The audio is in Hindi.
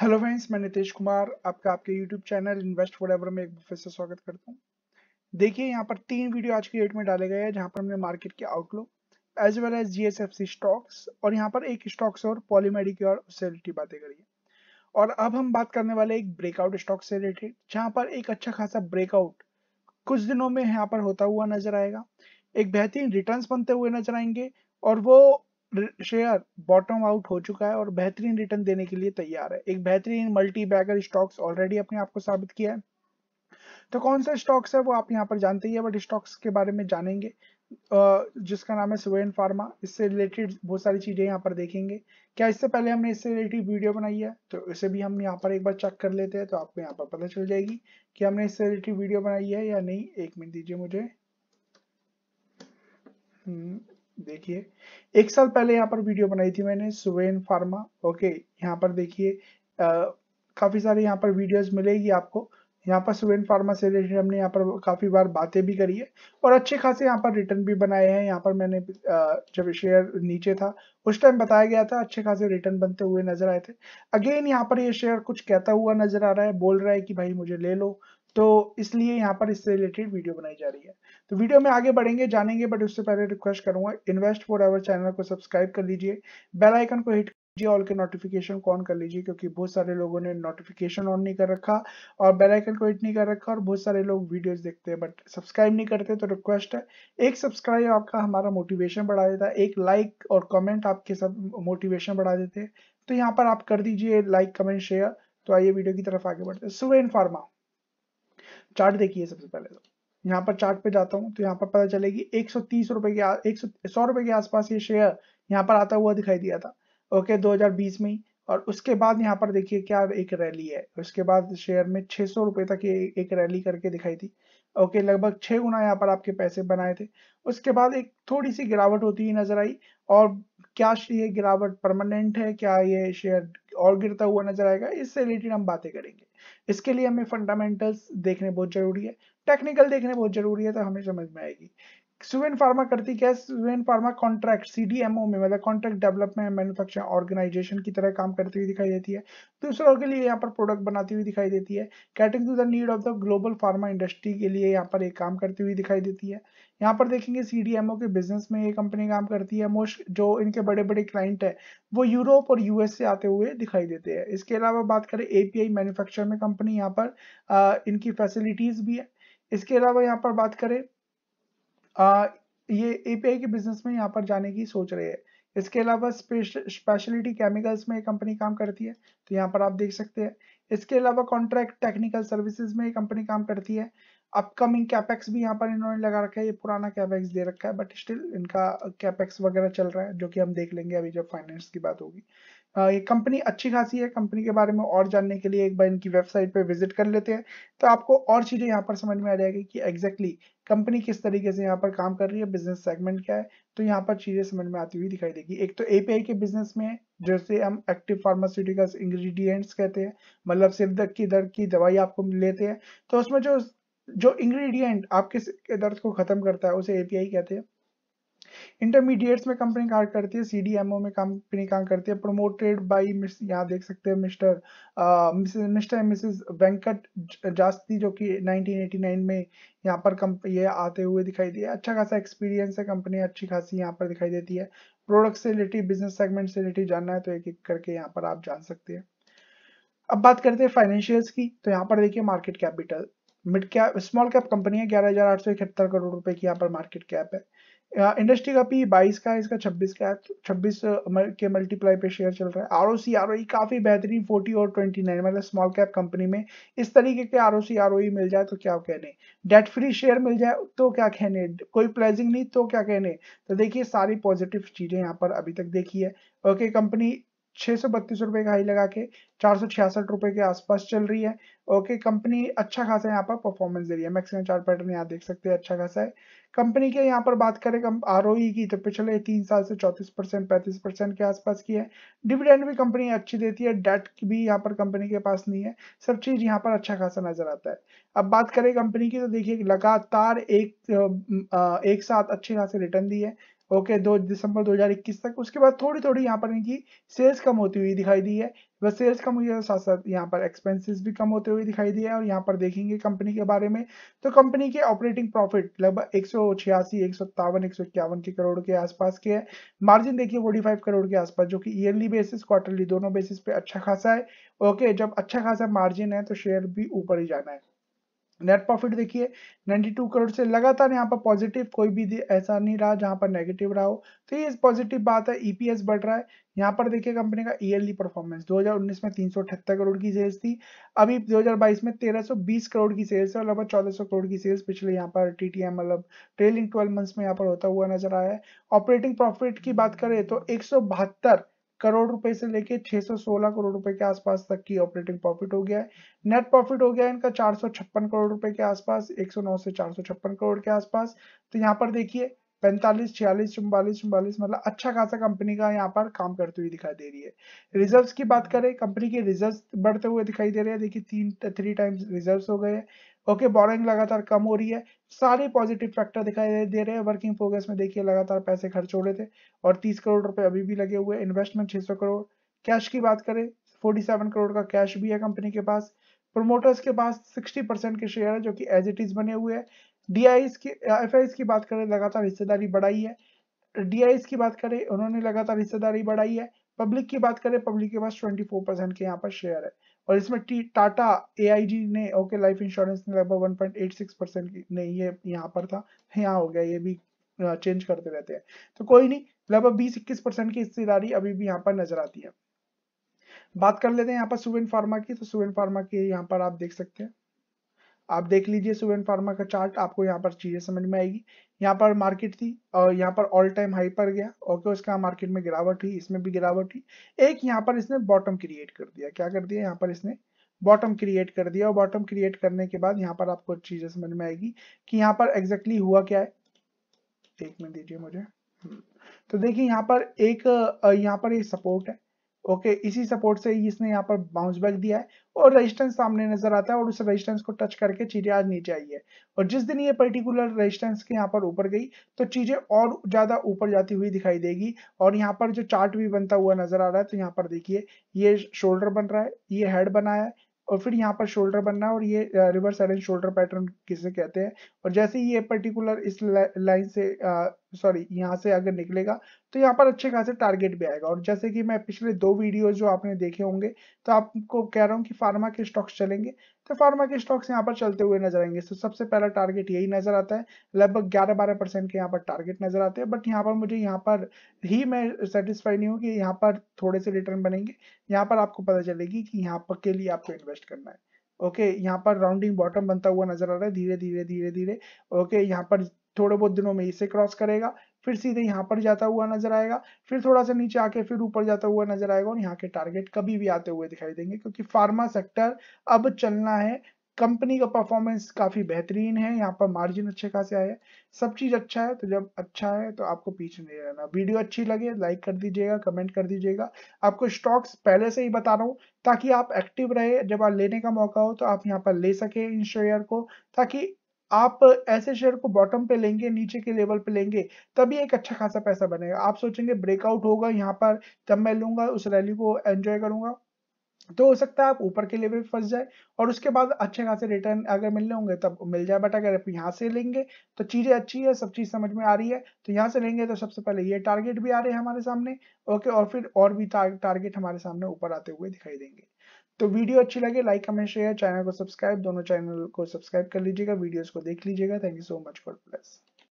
हेलो फ्रेंड्स मैं नितेश कुमार आपका आपके यूट्यूब चैनल इन्वेस्ट वडेवर में एक बार फिर से स्वागत करता हूँ देखिए यहाँ पर तीन वीडियो आज की डेट में डाले गए हैं जहाँ पर हमने मार्केट के outlook as well as GSFC stocks और यहाँ पर एक स्टॉक्स और पॉलीमेडिक और उससे रिलेटेड बातें करी है और अब हम बात करने वाले एक ब्रेकआउट स्टॉक से रिलेटेड जहाँ पर एक अच्छा खासा ब्रेकआउट कुछ दिनों में यहाँ पर होता हुआ नजर आएगा एक बेहतरीन रिटर्न बनते हुए नजर आएंगे और वो शेयर बॉटम आउट हो चुका है और बेहतरीन रिटर्न देने के लिए तैयार है एक बेहतरीन मल्टी बैगर स्टॉक्स ऑलरेडी अपने आप को साबित किया है तो कौन सा स्टॉक्स है वो आप यहाँ पर जानते ही है बट स्टॉक्स के बारे में जानेंगे जिसका नाम है सुवेन फार्मा इससे रिलेटेड बहुत सारी चीजें यहाँ पर देखेंगे क्या इससे पहले हमने इससे रिलेटेड वीडियो बनाई है तो इसे भी हम यहाँ पर एक बार चेक कर लेते हैं तो आपको यहाँ पर पता चल जाएगी कि हमने इससे रिलेटेड वीडियो बनाई है या नहीं एक मिनट दीजिए मुझे हम्म, देखिए एक साल पहले यहाँ पर वीडियो बनाई थी मैंने सुवेन फार्मा ओके यहाँ पर देखिए काफी सारे यहाँ पर वीडियोस मिलेगी आपको यहाँ पर सुवेन फार्मा से रिलेटेड हमने यहाँ पर काफी बार बातें भी करी है और अच्छे खासे यहाँ पर रिटर्न भी बनाए हैं यहाँ पर मैंने जब शेयर नीचे था उस टाइम बताया गया था अच्छे खासे रिटर्न बनते हुए नजर आए थे अगेन यहाँ पर ये शेयर कुछ कहता हुआ नजर आ रहा है बोल रहा है कि भाई मुझे ले लो तो इसलिए यहाँ पर इससे रिलेटेड वीडियो बनाई जा रही है तो वीडियो में आगे बढ़ेंगे जानेंगे बट उससे पहले रिक्वेस्ट करूंगा इन्वेस्ट फॉर आवर चैनल को सब्सक्राइब कर लीजिए बेल आइकन को हिट कीजिए ऑल के नोटिफिकेशन को ऑन कर लीजिए क्योंकि बहुत सारे लोगों ने नोटिफिकेशन ऑन नहीं कर रखा और बेल आइकन को हिट नहीं कर रखा और बहुत सारे लोग वीडियोस देखते हैं बट सब्सक्राइब नहीं करते तो रिक्वेस्ट है एक सब्सक्राइब आपका हमारा मोटिवेशन बढ़ा देता है एक लाइक और कमेंट आपके सब मोटिवेशन बढ़ा देते हैं तो यहाँ पर आप कर दीजिए लाइक कमेंट शेयर तो आइए वीडियो की तरफ आगे बढ़ते हैं फार्मा चार्ट देखिए सबसे पहले तो यहाँ पर चार्ट पे जाता हूँ तो यहाँ पर पता चलेगी एक सौ तीस रुपए के एक सौ रुपए के आसपास ये शेयर यहाँ पर आता हुआ दिखाई दिया था ओके 2020 में और उसके बाद यहाँ पर देखिए क्या एक रैली है उसके बाद शेयर में छह सौ रुपए तक एक रैली करके दिखाई थी ओके लगभग छह गुना यहाँ पर आपके पैसे बनाए थे उसके बाद एक थोड़ी सी गिरावट होती हुई नजर आई और क्या ये गिरावट परमानेंट है क्या ये शेयर और गिरता हुआ नजर आएगा इससे रिलेटेड हम बातें करेंगे इसके लिए हमें फंडामेंटल्स देखने बहुत जरूरी है टेक्निकल देखने बहुत जरूरी है तो हमें समझ में आएगी सुवेन फार्मा करती क्या है सुवेन फार्मा कॉन्ट्रैक्ट सीडीएमओ में मतलब कॉन्ट्रैक्ट डेवलपमेंट मैन्युफैक्चर ऑर्गेनाइजेशन की तरह काम करती हुई दिखाई देती है दूसरों के लिए यहाँ पर प्रोडक्ट बनाती हुई दिखाई देती है catering to the need of the global pharma industry के लिए यहाँ पर एक काम करती हुई दिखाई देती है यहाँ पर देखेंगे सीडीएमओ के बिजनेस में ये कंपनी काम करती है मोस्ट जो इनके बड़े बड़े क्लाइंट है वो यूरोप और यूएस से आते हुए दिखाई देते हैं इसके अलावा बात करें एपीआई मैन्युफैक्चर में कंपनी यहाँ पर आ, इनकी फैसिलिटीज भी है इसके अलावा यहाँ पर बात करें ये एपीआई के बिजनेस में यहाँ पर जाने की सोच रही है इसके अलावा स्पेशलिटी केमिकल्स में कंपनी काम करती है तो यहाँ पर आप देख सकते हैं इसके अलावा कॉन्ट्रैक्ट टेक्निकल सर्विसेज में कंपनी काम करती है अपकमिंग कैपेक्स भी यहाँ पर इन्होंने लगा रखा है ये पुराना कैपेक्स दे रखा है बट स्टिल इनका कैपेक्स वगैरह चल रहा है जो कि हम देख लेंगे अभी जब फाइनेंस की बात होगी ये कंपनी अच्छी खासी है कंपनी के बारे में और जानने के लिए एक बार इनकी वेबसाइट पर विजिट कर लेते हैं तो आपको और चीज़ें यहाँ पर समझ में आ जाएगी कि एग्जैक्टली exactly कंपनी किस तरीके से यहाँ पर काम कर रही है बिजनेस सेगमेंट क्या है तो यहाँ पर चीज़ें समझ में आती हुई दिखाई देगी एक तो एपीआई के बिजनेस में जैसे हम एक्टिव फार्मास्यूटिकल्स इंग्रेडिएंट्स कहते हैं मतलब सिर दर्द की दर्द की दवाई आपको लेते हैं तो उसमें जो जो इंग्रेडिएंट आपके दर्द को खत्म करता है उसे एपीआई कहते हैं इंटरमीडिएट्स में कंपनी कार्य करती है सीडीएमओ में कंपनी काम करती है प्रमोटेड बाई यहाँ देख सकते हैं मिस्टर मिस्टर मिसेस वेंकट जास्ती जो कि 1989 में यहाँ पर ये आते हुए दिखाई दिए अच्छा खासा एक्सपीरियंस है कंपनी अच्छी खासी यहाँ पर दिखाई देती है प्रोडक्ट से रिलेटेड बिजनेस सेगमेंट से रिलेटेड जानना है तो एक एक करके यहाँ पर आप जान सकते हैं अब बात करते हैं फाइनेंशियल्स की तो यहाँ पर देखिए market capital mid cap small cap company है ग्यारह हजार आठ सौ इकहत्तर करोड़ रुपए की यहाँ पर मार्केट कैप है इंडस्ट्री का पी बाईस का है इसका छब्बीस का है तो छब्बीस के मल्टीप्लाई पे शेयर चल रहा है R O C R O E e काफ़ी बेहतरीन फोर्टी और ट्वेंटी नाइन मतलब स्मॉल कैप कंपनी में इस तरीके के are O C R O ई मिल जाए तो क्या कहने डेट फ्री शेयर मिल जाए तो क्या कहने कोई प्लेजिंग नहीं तो क्या कहने तो देखिए सारी पॉजिटिव चीज़ें यहाँ पर अभी तक देखी है ओके कंपनी छह रुपए का हाई लगा के चार रुपए के आसपास चल रही है ओके कंपनी अच्छा खासा यहाँ पर परफॉर्मेंस दे रही है मैक्सिमम चार पैटर्न यहाँ देख सकते हैं अच्छा खासा है कंपनी के यहाँ पर बात करें आर e की तो पिछले तीन साल से चौंतीस परसेंट पैंतीस परसेंट के आसपास की है डिविडेंड भी कंपनी अच्छी देती है डेट भी यहाँ पर कंपनी के पास नहीं है सब चीज़ यहाँ पर अच्छा खासा नजर आता है अब बात करें कंपनी की तो देखिए लगातार एक एक साथ अच्छे खासे रिटर्न दी है ओके दो दिसंबर 2021 तक उसके बाद थोड़ी थोड़ी यहाँ पर इनकी सेल्स कम होती हुई दिखाई दी है बस सेल्स कम हुई है साथ साथ यहाँ पर एक्सपेंसेस भी कम होते हुए दिखाई दिए और यहाँ पर देखेंगे कंपनी के बारे में तो कंपनी के ऑपरेटिंग प्रॉफिट लगभग एक सौ छियासी एक सौ सत्तावन एक सौ इक्यावन के करोड़ के आसपास के है मार्जिन देखिए फोर्टी फाइव करोड़ के आसपास जो कि ईयरली बेसिस क्वार्टरली दोनों बेसिस पे अच्छा खासा है ओके जब अच्छा खासा मार्जिन है तो शेयर भी ऊपर ही जाना है नेट प्रॉफिट देखिए 92 करोड़ से लगातार यहाँ पर पॉजिटिव कोई भी ऐसा नहीं रहा जहाँ पर नेगेटिव रहा हो तो ये पॉजिटिव बात है ईपीएस e बढ़ रहा है यहाँ पर देखिए कंपनी का ईयरली परफॉर्मेंस 2019 में तीन करोड़ की सेल्स थी अभी 2022 में 1320 करोड़ की सेल्स है लगभग 1400 करोड़ की सेल्स पिछले यहाँ पर टी मतलब ट्रेलिंग ट्वेल्व मंथ्स में यहाँ पर होता हुआ नजर आया है ऑपरेटिंग प्रॉफिट की बात करें तो एक करोड़ रुपए से लेके 616 करोड़ रुपए के आसपास तक की ऑपरेटिंग प्रॉफिट हो गया है नेट प्रॉफिट हो गया इनका चार करोड़ रुपए के आसपास 109 से चार करोड़ के आसपास तो यहाँ पर देखिए पैंतालीस छियालीस चुम्बालीस चुम्बालीस मतलब अच्छा खासा कंपनी का यहाँ पर काम करती हुई दिखाई दे रही है रिजर्व्स की बात करें कंपनी के रिजर्व्स बढ़ते हुए दिखाई दे रहे हैं देखिए तीन थ्री टाइम्स रिजर्व्स हो गए हैं ओके बोरिंग लगातार कम हो रही है सारे पॉजिटिव फैक्टर दिखाई दे रहे हैं वर्किंग प्रोग्रेस में देखिए लगातार पैसे खर्च हो रहे थे और तीस करोड़ रुपए अभी भी लगे हुए इन्वेस्टमेंट छह करोड़ कैश की बात करें फोर्टी करोड़ का कैश भी है कंपनी के पास प्रोमोटर्स के पास 60 के शेयर है जो कि एज इट इज बने हुए हैं डीआईएस आई की की बात करें लगातार हिस्सेदारी बढ़ाई है डीआईएस की बात करें उन्होंने लगातार हिस्सेदारी बढ़ाई है पब्लिक की बात करें पब्लिक के पास 24 परसेंट के यहाँ पर शेयर है और इसमें टी टाटा एआईजी ने ओके लाइफ इंश्योरेंस ने लगभग 1.86 परसेंट की नहीं ये यहाँ पर था यहाँ हो गया ये भी चेंज करते रहते हैं तो कोई नहीं लगभग बीस इक्कीस परसेंट की हिस्सेदारी अभी भी यहाँ पर नजर आती है बात कर लेते हैं यहाँ पर सुवेन फार्मा की तो सुवेन फार्मा की यहाँ पर आप देख सकते हैं आप देख लीजिए सुवेन फार्मा का चार्ट आपको यहाँ पर चीजें समझ में आएगी यहाँ पर मार्केट थी और यहाँ पर ऑल टाइम हाई पर गया ओके उसका मार्केट में गिरावट हुई इसमें भी गिरावट हुई एक यहाँ पर इसने बॉटम क्रिएट कर दिया क्या कर दिया यहाँ पर इसने बॉटम क्रिएट कर दिया और बॉटम क्रिएट करने के बाद यहाँ पर आपको चीजें समझ में आएगी कि यहाँ पर एग्जैक्टली exactly हुआ क्या है एक मिनट दीजिए मुझे हम्म, तो देखिए यहाँ पर एक यहाँ पर एक सपोर्ट है ओके okay, इसी सपोर्ट से इसने यहाँ पर बाउंस बैक दिया है और रेजिस्टेंस सामने नजर आता है और उस रेजिस्टेंस को टच करके चीजें आज नीचे आई है और जिस दिन ये पर्टिकुलर रेजिस्टेंस के यहाँ पर ऊपर गई तो चीजें और ज्यादा ऊपर जाती हुई दिखाई देगी और यहाँ पर जो चार्ट भी बनता हुआ नजर आ रहा है तो यहाँ पर देखिए ये शोल्डर बन रहा है ये हेड बना है और फिर यहाँ पर शोल्डर बनना और ये रिवर्स हेड शोल्डर पैटर्न किसे कहते हैं और जैसे ही ये पर्टिकुलर इस लाइन से सॉरी यहाँ से अगर निकलेगा तो यहाँ पर अच्छे खासे टारगेट भी आएगा और जैसे कि मैं पिछले दो वीडियो जो आपने देखे होंगे तो आपको कह रहा हूँ कि फार्मा के स्टॉक्स चलेंगे तो फार्मा के स्टॉक्स यहाँ पर चलते हुए नजर आएंगे तो सबसे पहला टारगेट यही नजर आता है लगभग 11 बारह परसेंट के यहाँ पर टारगेट नजर आते हैं बट यहाँ पर मुझे यहाँ पर ही मैं सेटिस्फाई नहीं हूँ कि यहाँ पर थोड़े से रिटर्न बनेंगे यहाँ पर आपको पता चलेगी कि यहाँ पर के लिए आपको इन्वेस्ट करना है ओके okay, यहाँ पर राउंडिंग बॉटम बनता हुआ नजर आ रहा है धीरे धीरे धीरे धीरे ओके okay, यहाँ पर थोड़े बहुत दिनों में इसे क्रॉस करेगा फिर सीधे यहाँ पर जाता हुआ नजर आएगा फिर थोड़ा सा नीचे आके फिर ऊपर जाता हुआ नजर आएगा और यहाँ के टारगेट कभी भी आते हुए दिखाई देंगे क्योंकि फार्मा सेक्टर अब चलना है कंपनी का परफॉर्मेंस काफी बेहतरीन है यहाँ पर मार्जिन अच्छे खासे आए हैं सब चीज अच्छा है तो जब अच्छा है तो आपको पीछे नहीं रहना वीडियो अच्छी लगे लाइक कर दीजिएगा कमेंट कर दीजिएगा आपको स्टॉक्स पहले से ही बता रहा हूँ ताकि आप एक्टिव रहे जब आप लेने का मौका हो तो आप यहाँ पर ले सके इन शेयर को ताकि आप ऐसे शेयर को बॉटम पे लेंगे नीचे के लेवल पे लेंगे तभी एक अच्छा खासा पैसा बनेगा आप सोचेंगे ब्रेकआउट होगा यहाँ पर तब मैं लूंगा उस रैली को एंजॉय करूंगा तो हो सकता है आप ऊपर के लेवल फंस जाए और उसके बाद अच्छे खासे रिटर्न अगर मिलने होंगे तब मिल जाए बट अगर आप यहाँ से लेंगे तो चीज़ें अच्छी है सब चीज़ समझ में आ रही है तो यहाँ से लेंगे तो सबसे पहले ये टारगेट भी आ रहे हैं हमारे सामने ओके और फिर और भी टारगेट हमारे सामने ऊपर आते हुए दिखाई देंगे तो वीडियो अच्छी लगे लाइक कमेंट शेयर चैनल को सब्सक्राइब दोनों चैनल को सब्सक्राइब कर लीजिएगा वीडियोस को देख लीजिएगा thank you so much for plus